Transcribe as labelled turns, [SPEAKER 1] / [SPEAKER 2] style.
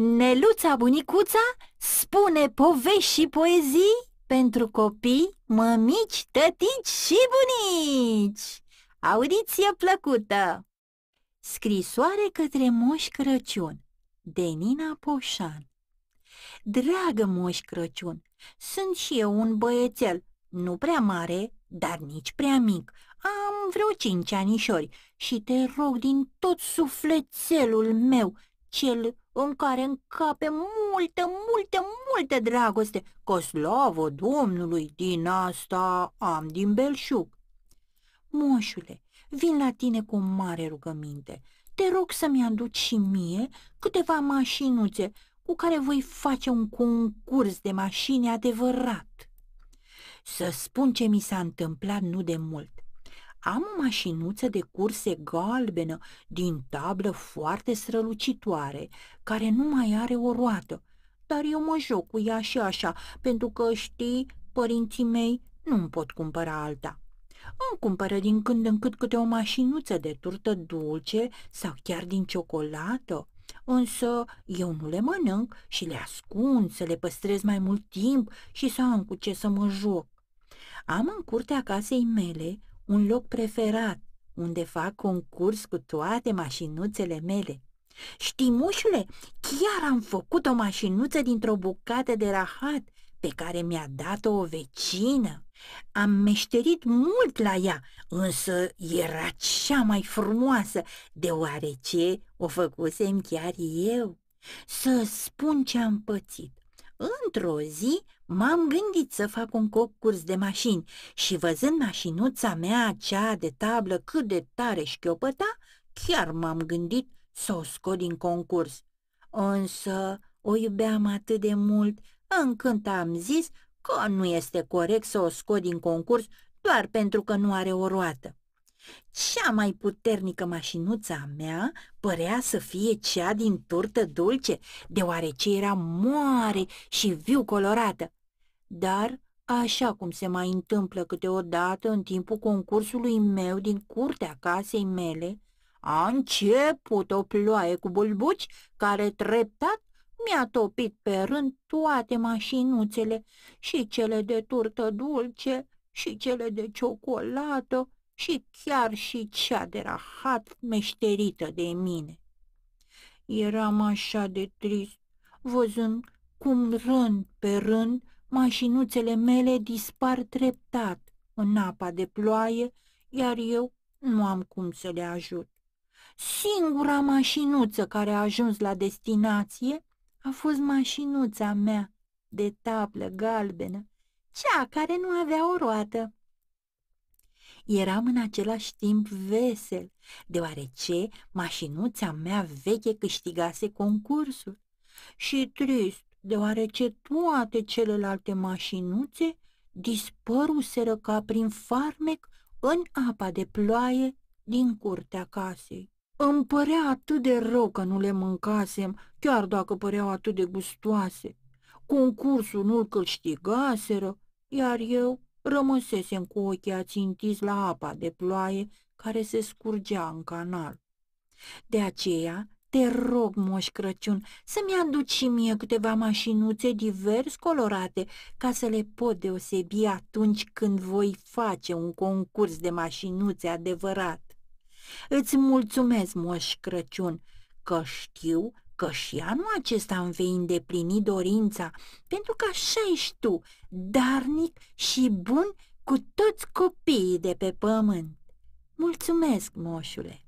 [SPEAKER 1] Neluța Bunicuța spune povești și poezii pentru copii, mămici, tătici și bunici! Audiție plăcută! Scrisoare către Moș Crăciun de Nina Poșan Dragă Moș Crăciun, sunt și eu un băiețel, nu prea mare, dar nici prea mic. Am vreo cinci anișori și te rog din tot sufletelul meu, cel în care încape multe, multe, multe dragoste, că slavă Domnului din asta am din belșug. Moșule, vin la tine cu mare rugăminte. Te rog să-mi aduci și mie câteva mașinuțe cu care voi face un concurs de mașini adevărat. Să spun ce mi s-a întâmplat nu de mult. Am o mașinuță de curse galbenă, din tablă foarte strălucitoare, care nu mai are o roată, dar eu mă joc cu ea și așa, pentru că, știi, părinții mei nu-mi pot cumpăra alta. Îmi cumpără din când în cât câte o mașinuță de turtă dulce sau chiar din ciocolată, însă eu nu le mănânc și le ascund să le păstrez mai mult timp și să am cu ce să mă joc. Am în curtea casei mele un loc preferat, unde fac concurs cu toate mașinuțele mele. mușule, chiar am făcut o mașinuță dintr-o bucată de rahat pe care mi-a dat-o o vecină. Am meșterit mult la ea, însă era cea mai frumoasă, deoarece o făcusem chiar eu. Să spun ce am pățit. Într-o zi m-am gândit să fac un concurs de mașini și văzând mașinuța mea cea de tablă cât de tare șchiopăta, chiar m-am gândit să o scot din concurs. Însă o iubeam atât de mult încât am zis că nu este corect să o scot din concurs doar pentru că nu are o roată. Cea mai puternică mașinuța mea părea să fie cea din turtă dulce, deoarece era moare și viu colorată. Dar, așa cum se mai întâmplă câteodată în timpul concursului meu din curtea casei mele, a început o ploaie cu bulbuci care treptat mi-a topit pe rând toate mașinuțele și cele de turtă dulce și cele de ciocolată și chiar și cea de rahat meșterită de mine. Eram așa de trist, văzând cum rând pe rând mașinuțele mele dispar treptat în apa de ploaie, iar eu nu am cum să le ajut. Singura mașinuță care a ajuns la destinație a fost mașinuța mea de tablă galbenă, cea care nu avea o roată eram în același timp vesel, deoarece mașinuța mea veche câștigase concursul și trist, deoarece toate celelalte mașinuțe dispăruseră ca prin farmec în apa de ploaie din curtea casei. Îmi părea atât de rău că nu le mâncasem, chiar dacă păreau atât de gustoase. Concursul nu-l câștigaseră, iar eu rămăsesem cu ochii ațintiți la apa de ploaie care se scurgea în canal. De aceea, te rog, Moș Crăciun, să-mi aduci și mie câteva mașinuțe divers colorate, ca să le pot deosebi atunci când voi face un concurs de mașinuțe adevărat. Îți mulțumesc, Moș Crăciun, că știu că și anul acesta îmi vei îndeplini dorința, pentru că așa ești tu, darnic și bun cu toți copiii de pe pământ. Mulțumesc, moșule!